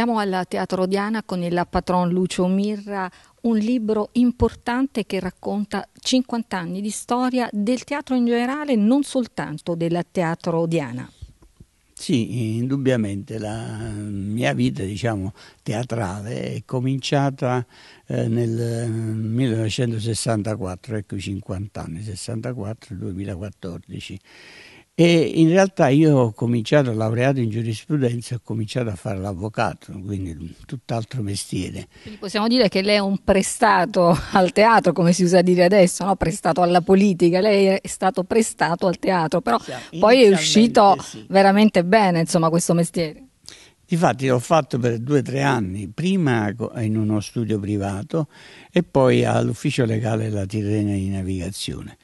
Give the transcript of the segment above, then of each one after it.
Siamo al Teatro Diana con il patron Lucio Mirra, un libro importante che racconta 50 anni di storia del teatro in generale, non soltanto del Teatro Diana. Sì, indubbiamente la mia vita diciamo, teatrale è cominciata eh, nel 1964, eh, ecco i 50 anni, 64-2014. E in realtà io ho cominciato, laureato in giurisprudenza, ho cominciato a fare l'avvocato, quindi tutt'altro mestiere. Quindi possiamo dire che lei è un prestato al teatro, come si usa dire adesso, no? prestato alla politica, lei è stato prestato al teatro, però sì, poi è uscito sì. veramente bene insomma, questo mestiere. Difatti l'ho fatto per due o tre anni, prima in uno studio privato e poi all'ufficio legale della Tirrena di Navigazione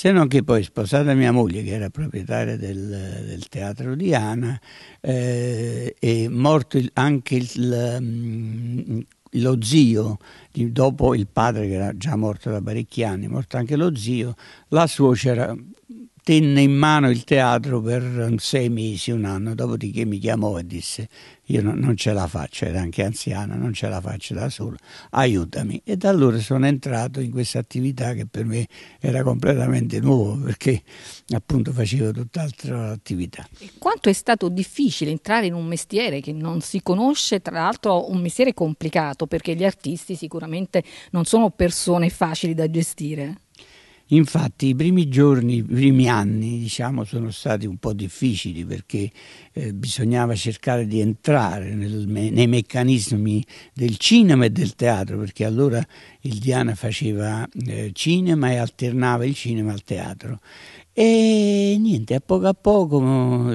se non che poi sposata mia moglie che era proprietaria del, del teatro di Ana eh, è morto il, anche il, mm, lo zio dopo il padre che era già morto da parecchi anni morto anche lo zio la suocera tenne in mano il teatro per mm, sei mesi, un anno, dopodiché mi chiamò e disse io non, non ce la faccio, era anche anziana, non ce la faccio da sola, aiutami. E da allora sono entrato in questa attività che per me era completamente nuova perché appunto facevo tutt'altra attività. E quanto è stato difficile entrare in un mestiere che non si conosce, tra l'altro un mestiere complicato perché gli artisti sicuramente non sono persone facili da gestire. Infatti i primi giorni, i primi anni diciamo, sono stati un po' difficili perché eh, bisognava cercare di entrare nel, nei meccanismi del cinema e del teatro perché allora il Diana faceva eh, cinema e alternava il cinema al teatro e niente, a poco a poco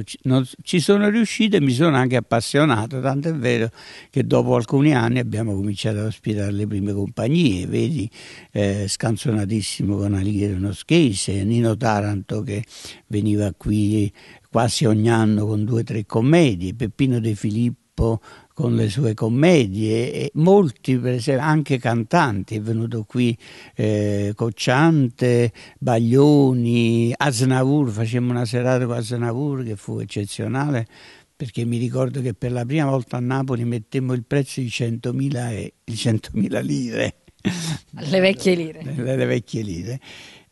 ci sono riuscito e mi sono anche appassionato, tanto è vero che dopo alcuni anni abbiamo cominciato a ospitare le prime compagnie, vedi, eh, scanzonatissimo con Alighiero Noschese, Nino Taranto che veniva qui quasi ogni anno con due o tre commedie, Peppino De Filippo con le sue commedie e molti, per esempio, anche cantanti, è venuto qui eh, Cocciante, Baglioni, Aznavour, facemmo una serata con Aznavour che fu eccezionale perché mi ricordo che per la prima volta a Napoli mettemmo il prezzo di 100.000, e, 100.000 lire. Le vecchie lire. Le, le vecchie lire.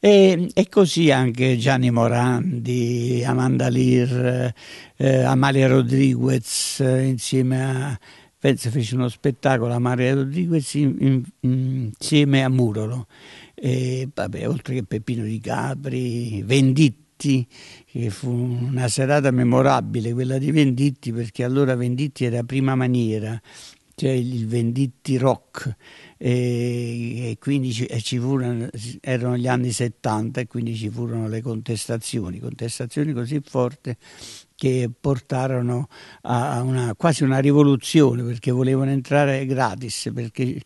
E, e, così anche Gianni Morandi, Amanda Lear, eh, eh Amalia Rodriguez eh, insieme a penso fece uno spettacolo Amalia Rodriguez in, in, insieme a Murolo e, vabbè, oltre che Peppino Di Capri, Venditti che fu una serata memorabile quella di Venditti perché allora Venditti era prima maniera cioè il Venditti rock e, e quindi ci, e ci furono, erano gli anni 70 e quindi ci furono le contestazioni, contestazioni così forti che portarono a una, quasi una rivoluzione perché volevano entrare gratis, perché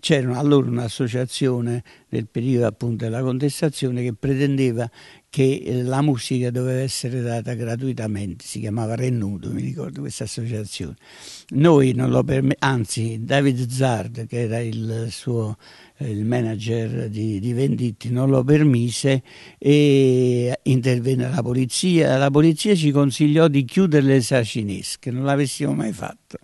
c'era allora un'associazione nel periodo appunto della contestazione che pretendeva che la musica doveva essere data gratuitamente, si chiamava Renudo, mi ricordo questa associazione. Noi non lo permettevamo, anzi David Zard, che era il suo eh, il manager di, di, Venditti, non lo permise e intervenne la polizia. La polizia ci consigliò di chiudere le sacinesche, non l'avessimo mai fatto.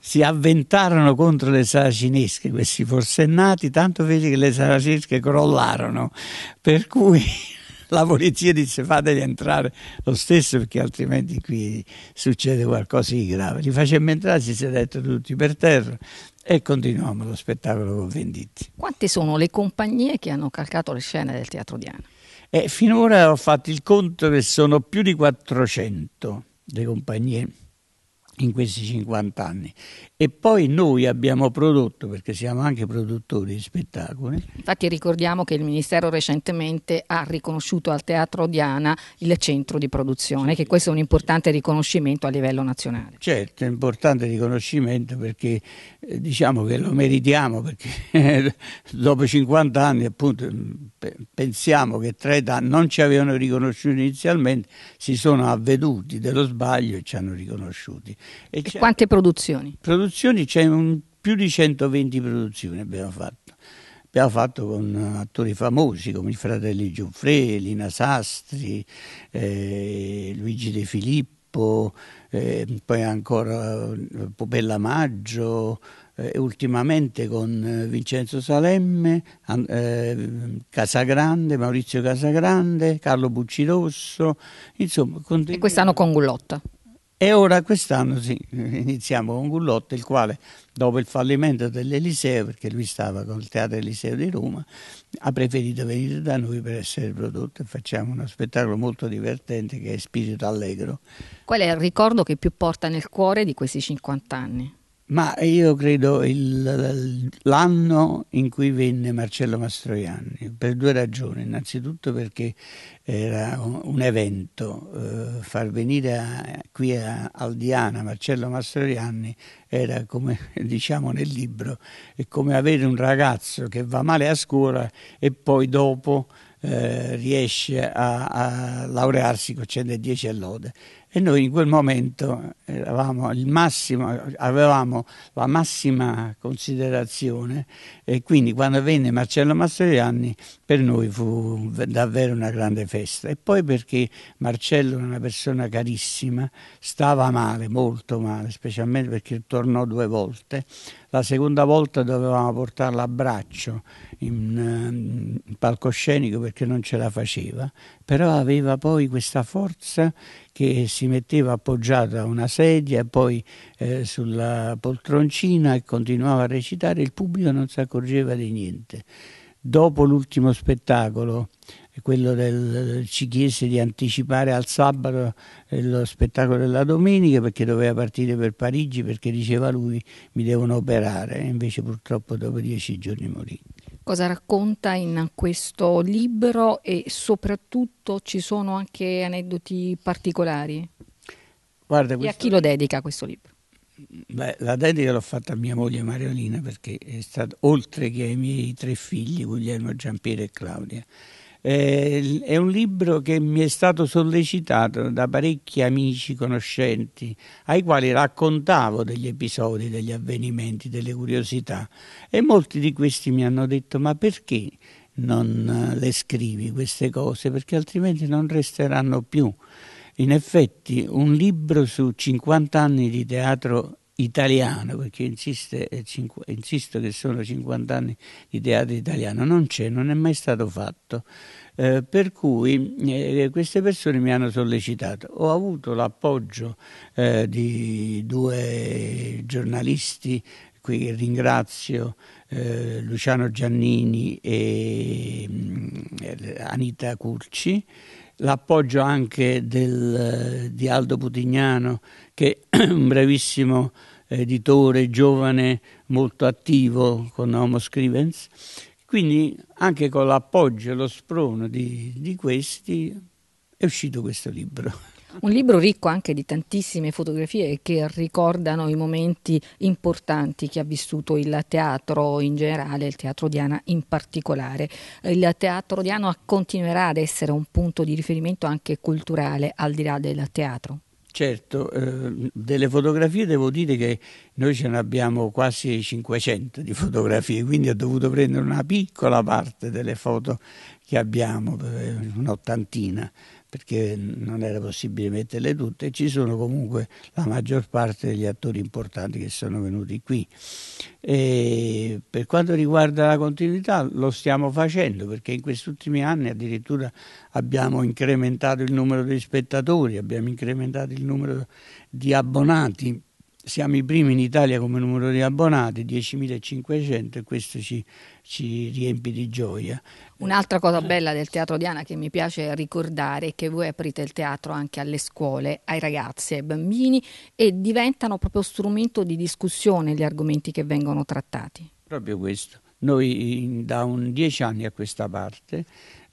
Si avventarono contro le saracinesche questi forsennati, tanto fece che le saracinesche crollarono, per cui la polizia disse fateli entrare lo stesso perché altrimenti qui succede qualcosa di grave. Li facemmo entrare, si sedettero tutti per terra e continuiamo lo spettacolo con Venditti. Quante sono le compagnie che hanno calcato le scene del Teatro Diana? E finora ho fatto il conto che sono più di 400 le compagnie in questi 50 anni e poi noi abbiamo prodotto, perché siamo anche produttori di spettacoli. Infatti ricordiamo che il Ministero recentemente ha riconosciuto al Teatro Diana il centro di produzione, sì, che questo è un importante sì. riconoscimento a livello nazionale. Certo, è un importante riconoscimento perché eh, diciamo che lo meritiamo, perché dopo 50 anni appunto mm, pensiamo che tre non ci avevano riconosciuto inizialmente, si sono avveduti dello sbaglio e ci hanno riconosciuti. E, e quante produzioni? Produzioni produzioni, c'è un, più di 120 produzioni abbiamo fatto. Abbiamo fatto con attori famosi come i fratelli Giuffre, Lina Sastri, eh, Luigi De Filippo, eh, poi ancora eh, Popella Maggio, eh, ultimamente con eh, Vincenzo Salemme, eh, Casagrande, Maurizio Casagrande, Carlo Bucci Rosso, insomma... Continu- e quest'anno con Gullotta. E ora quest'anno sì, iniziamo con Gullotti, il quale dopo il fallimento dell'Eliseo, perché lui stava con il Teatro Eliseo di Roma, ha preferito venire da noi per essere prodotto e facciamo uno spettacolo molto divertente che è Spirito Allegro. Qual è il ricordo che più porta nel cuore di questi 50 anni? Ma io credo il, l'anno in cui venne Marcello Mastroianni, per due ragioni. Innanzitutto perché era un evento, eh, far venire a, qui a Aldiana Marcello Mastroianni era come diciamo nel libro, è come avere un ragazzo che va male a scuola e poi dopo eh, riesce a, a laurearsi con 110 e lode e noi in quel momento eh, eravamo il massimo, avevamo la massima considerazione e quindi quando venne Marcello Mastroianni per noi fu davvero una grande festa. E poi perché Marcello era una persona carissima, stava male, molto male, specialmente perché tornò due volte. La seconda volta dovevamo portarlo a braccio in, ehm, in palcoscenico perché non ce la faceva, però aveva poi questa forza che si metteva appoggiata a una sedia e poi eh, sulla poltroncina e continuava a recitare, il pubblico non si accorgeva di niente dopo l'ultimo spettacolo, quello del, ci chiese di anticipare al sabato eh, lo spettacolo della domenica perché doveva partire per Parigi perché diceva lui mi devono operare, invece purtroppo dopo dieci giorni morì. Cosa racconta in questo libro e soprattutto ci sono anche aneddoti particolari? Guarda, questo... E a chi lo dedica questo libro? Beh, la dedica l'ho fatta a mia moglie Mariolina perché è stata, oltre che ai miei tre figli, Guglielmo, Giampiero e Claudia. Eh, è un libro che mi è stato sollecitato da parecchi amici conoscenti, ai quali raccontavo degli episodi, degli avvenimenti, delle curiosità e molti di questi mi hanno detto ma perché non eh, le scrivi queste cose? Perché altrimenti non resteranno più. In effetti un libro su 50 anni di teatro italiano, perché insiste, eh, insisto che sono 50 anni di teatro italiano, non c'è, non è mai stato fatto. Eh, per cui eh, queste persone mi hanno sollecitato. Ho avuto l'appoggio eh, di due giornalisti qui ringrazio eh, Luciano Giannini e mm, eh, Anita Curci l'appoggio anche del, eh, di Aldo Putignano, che è un bravissimo editore, giovane, molto attivo con Homo Scrivens. Quindi anche con l'appoggio e lo sprono di, di questi è uscito questo libro. Un libro ricco anche di tantissime fotografie che ricordano i momenti importanti che ha vissuto il teatro in generale, il teatro Diana in particolare. Il teatro Diana continuerà ad essere un punto di riferimento anche culturale al di là del teatro. Certo, eh, delle fotografie devo dire che noi ce ne abbiamo quasi 500 di fotografie, quindi ho dovuto prendere una piccola parte delle foto che abbiamo, eh, un'ottantina, perché non era possibile metterle tutte, ci sono comunque la maggior parte degli attori importanti che sono venuti qui. E per quanto riguarda la continuità lo stiamo facendo perché in questi ultimi anni addirittura abbiamo incrementato il numero di spettatori, abbiamo incrementato il numero di abbonati siamo i primi in Italia come numero di abbonati, 10.500 e questo ci, ci, riempie di gioia. Un'altra cosa bella del Teatro Diana che mi piace ricordare è che voi aprite il teatro anche alle scuole, ai ragazzi, ai bambini e diventano proprio strumento di discussione gli argomenti che vengono trattati. Proprio questo. Noi da un dieci anni a questa parte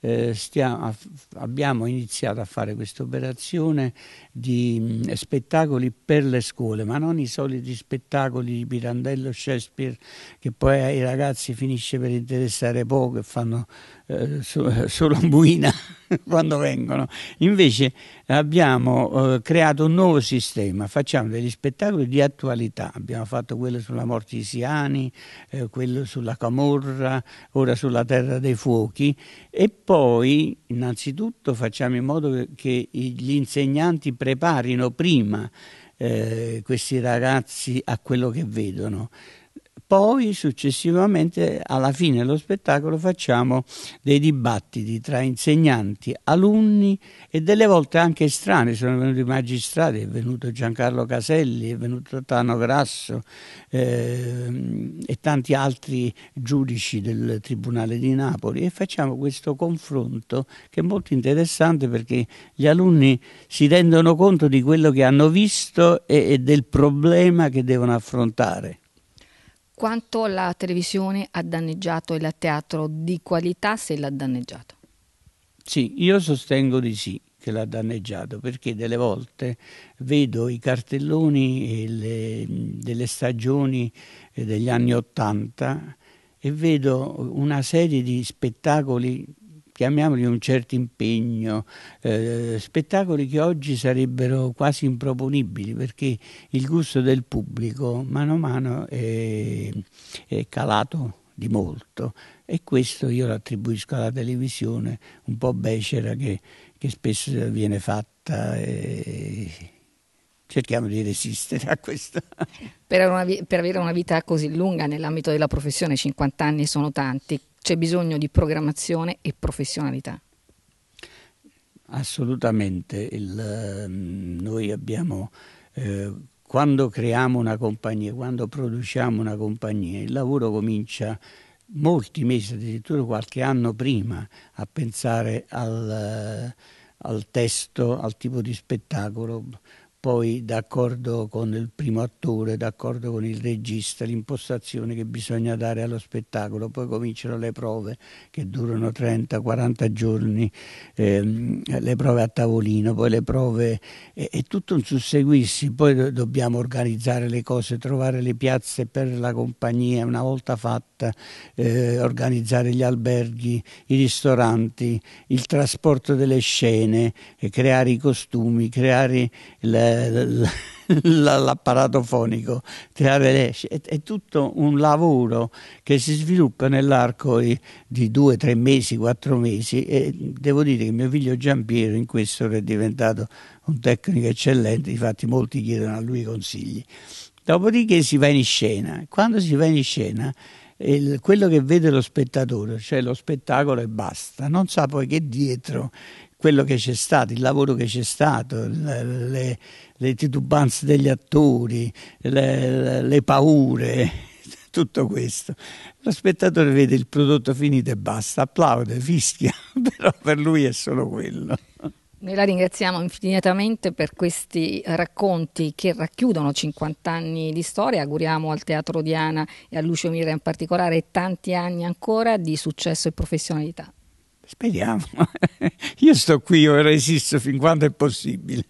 eh, stiamo, abbiamo iniziato a fare questa operazione di mh, spettacoli per le scuole, ma non i soliti spettacoli di Pirandello Shakespeare che poi ai ragazzi finisce per interessare poco e fanno eh, so, solo buina. quando vengono. Invece abbiamo eh, creato un nuovo sistema, facciamo degli spettacoli di attualità, abbiamo fatto quello sulla morte di Siani, eh, quello sulla Camorra, ora sulla Terra dei Fuochi e poi innanzitutto facciamo in modo che gli insegnanti preparino prima eh, questi ragazzi a quello che vedono. Poi successivamente alla fine dello spettacolo facciamo dei dibattiti tra insegnanti, alunni e delle volte anche strani, sono venuti magistrati, è venuto Giancarlo Caselli, è venuto Tano Grasso eh, e tanti altri giudici del Tribunale di Napoli e facciamo questo confronto che è molto interessante perché gli alunni si rendono conto di quello che hanno visto e, e del problema che devono affrontare quanto la televisione ha danneggiato il teatro di qualità se l'ha danneggiato? Sì, io sostengo di sì che l'ha danneggiato perché delle volte vedo i cartelloni le, delle stagioni eh, degli anni Ottanta e vedo una serie di spettacoli chiamiamoli un certo impegno, eh, spettacoli che oggi sarebbero quasi improponibili perché il gusto del pubblico mano a mano è, è calato di molto e questo io lo attribuisco alla televisione un po' becera che, che spesso viene fatta. E cerchiamo di resistere a questo. Per, una, per, avere una vita così lunga nell'ambito della professione, 50 anni sono tanti, c'è bisogno di programmazione e professionalità. Assolutamente, Il, ehm, noi abbiamo, eh, quando creiamo una compagnia, quando produciamo una compagnia, il lavoro comincia molti mesi, addirittura qualche anno prima, a pensare al, al testo, al tipo di spettacolo, poi d'accordo con il primo attore, d'accordo con il regista, l'impostazione che bisogna dare allo spettacolo, poi cominciano le prove che durano 30-40 giorni, ehm, le prove a tavolino, poi le prove, è, è tutto un susseguirsi, poi do dobbiamo organizzare le cose, trovare le piazze per la compagnia una volta fatta, eh, organizzare gli alberghi, i ristoranti, il trasporto delle scene, eh, creare i costumi, creare... Le, eh, l'apparato fonico, tirare l'esce. È, è, tutto un lavoro che si sviluppa nell'arco di, di due, tre mesi, quattro mesi e devo dire che mio figlio Giampiero in questo è diventato un tecnico eccellente, infatti molti chiedono a lui consigli. Dopodiché si va in scena. Quando si va in scena quello che vede lo spettatore, cioè lo spettacolo e basta, non sa poi che dietro quello che c'è stato, il lavoro che c'è stato, le, le, le titubanze degli attori, le, le paure, tutto questo. Lo spettatore vede il prodotto finito e basta, applaude, fischia, però per lui è solo quello. Noi la ringraziamo infinitamente per questi racconti che racchiudono 50 anni di storia. Auguriamo al Teatro Diana e a Lucio Mira in particolare tanti anni ancora di successo e professionalità. Speriamo. Io sto qui, io resisto fin quando è possibile.